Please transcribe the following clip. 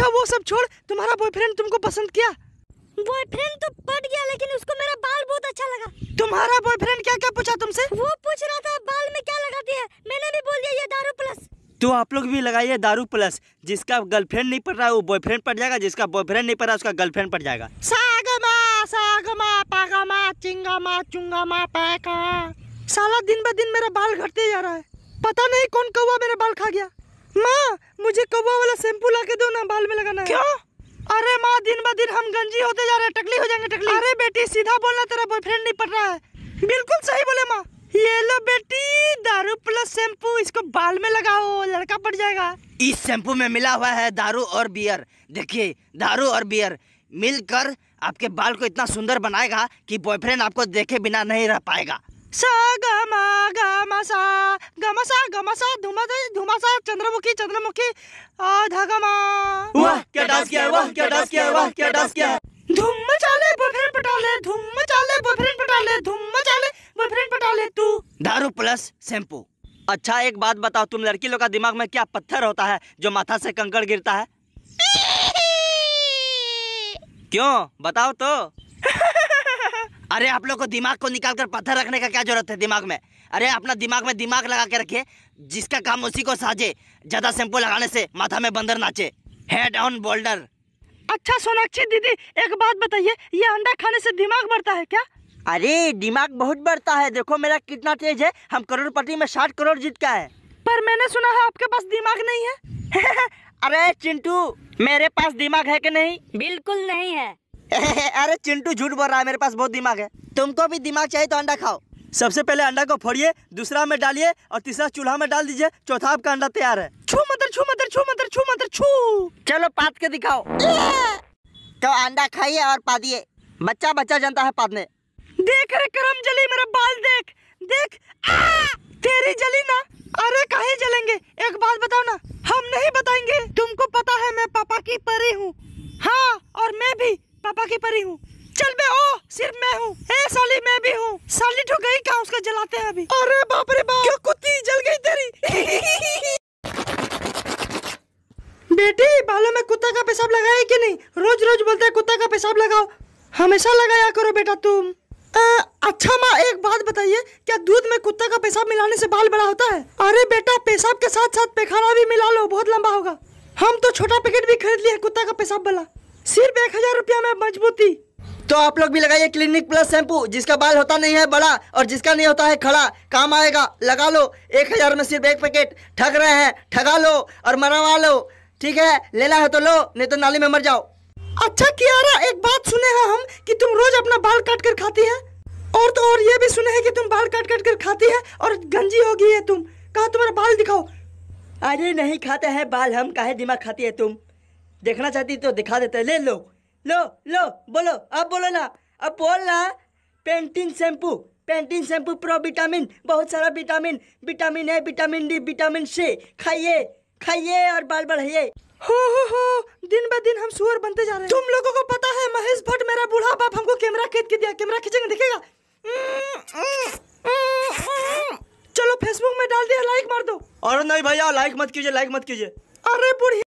अच्छा वो सब छोड़ तुम्हारा बॉयफ्रेंड तुमको पसंद किया बॉयफ्रेंड तो पट गया लेकिन उसको मेरा बाल बहुत अच्छा लगा तुम्हारा बॉयफ्रेंड क्या क्या पूछा तुमसे वो पूछ रहा था बाल में क्या लगाती है मैंने भी बोल दिया ये दारू प्लस तो आप लोग भी लगाइए दारू प्लस जिसका गर्लफ्रेंड नहीं पड़ रहा है वो बॉयफ्रेंड पड़ जाएगा जिसका बॉयफ्रेंड नहीं पड़ रहा उसका गर्लफ्रेंड पड़ जाएगा सागमा सागमा पागमा चिंगमा चुंगमा पैका साला दिन ब दिन मेरा बाल घटते जा रहा है पता नहीं कौन कौवा मेरा बाल खा गया माँ मुझे कौवा वाला शैम्पू ला के दो ना बाल में लगाना है। क्यों अरे माँ दिन ब दिन हम गंजी होते जा रहे हैं टकली हो जाएंगे टकली अरे बेटी सीधा बोलना तेरा बॉयफ्रेंड नहीं पड़ रहा है बिल्कुल सही बोले माँ ये लो बेटी दारू प्लस शैम्पू इसको बाल में लगाओ लड़का पड़ जाएगा इस शैम्पू में मिला हुआ है दारू और बियर देखिए दारू और बियर मिलकर आपके बाल को इतना सुंदर बनाएगा कि बॉयफ्रेंड आपको देखे बिना नहीं रह पाएगा सागा मागा गमसा गमसा गमसा धुमा धुमासा चंद्रमुखी चंद्रमुखी धागमा वाह क्या डांस किया वाह क्या डांस किया वाह क्या डांस किया है धुम मचाले बॉयफ्रेंड पटाले धुम चाले बॉयफ्रेंड पटाले धुम चाले बॉयफ्रेंड पटाले तू दारू प्लस शैम्पू अच्छा एक बात बताओ तुम लड़की लोग का दिमाग में क्या पत्थर होता है जो माथा से कंकड़ गिरता है क्यों बताओ तो अरे आप लोग को दिमाग को निकाल कर पत्थर रखने का क्या जरूरत है दिमाग में अरे अपना दिमाग में दिमाग लगा के रखिए जिसका काम उसी को साजे ज़्यादा शैम्पू लगाने से माथा में बंदर नाचे हेड ऑन बोल्डर अच्छा सोनाक्षी दीदी एक बात बताइए ये अंडा खाने से दिमाग बढ़ता है क्या अरे दिमाग बहुत बढ़ता है देखो मेरा कितना तेज है हम करोड़पति में साठ करोड़ जीत का है पर मैंने सुना है आपके पास दिमाग नहीं है अरे चिंटू मेरे पास दिमाग है कि नहीं बिल्कुल नहीं है अरे चिंटू झूठ बोल रहा है मेरे पास बहुत दिमाग है तुमको भी दिमाग चाहिए तो अंडा खाओ सबसे पहले अंडा को फोड़िए दूसरा में डालिए और तीसरा चूल्हा में डाल दीजिए चौथा आपका अंडा तैयार है छू मदर छू मदर छू मदर छू मदर छू चलो पात के दिखाओ तो अंडा खाइए और पादिए बच्चा बच्चा जनता है पादने देख रे करम जली मेरा बाल देख देख आ, तेरी जली ना अरे काहे जलेंगे एक बात बताओ ना हम नहीं हूँ साली मैं भी हूँ साली तो गई कहा उसका जलाते हैं अभी अरे बाप रे बाप क्या कुत्ती जल गई तेरी बेटी बालों में कुत्ता का पेशाब लगाया कि नहीं रोज रोज बोलते है कुत्ता का पेशाब लगाओ हमेशा लगाया करो बेटा तुम आ, अच्छा माँ एक बात बताइए क्या दूध में कुत्ता का पेशाब मिलाने से बाल बड़ा होता है अरे बेटा पेशाब के साथ साथ पेखाना भी मिला लो बहुत लंबा होगा हम तो छोटा पैकेट भी खरीद लिया कुत्ता का पेशाब वाला सिर्फ एक हजार रुपया में मजबूती तो आप लोग भी लगाइए क्लिनिक प्लस शैम्पू जिसका बाल होता नहीं है बड़ा और जिसका नहीं होता है खड़ा काम आएगा लगा लो एक हजार में सिर्फ एक पैकेट ठग रहे हैं ठगा लो और मरवा लो ठीक है लेना है तो लो नहीं तो नाली में मर जाओ अच्छा कियारा एक बात सुने हैं हम कि तुम रोज अपना बाल काट कर खाती है और तो और ये भी सुने हैं कि तुम बाल काट काट कर खाती है और गंजी हो गई है तुम कहा तुम्हारा बाल दिखाओ अरे नहीं खाते हैं बाल हम कहे दिमाग खाती है तुम देखना चाहती तो दिखा देते ले लो लो लो बोलो अब बोलो ना अब बोल ना Pantene shampoo Pantene shampoo pro vitamin बहुत सारा vitamin vitamin A vitamin D vitamin C खाइए खाइए और बाल बढ़ाइए हो हो हो दिन ब दिन हम सुअर बनते जा रहे हैं तुम लोगों को पता है महेश भट्ट मेरा बूढ़ा बाप हमको कैमरा खींच के दिया कैमरा खींचेंगे दिखेगा चलो फेसबुक में डाल दिया लाइक मार दो और नहीं भैया लाइक मत कीजिए लाइक मत कीजिए अरे बुढ़िया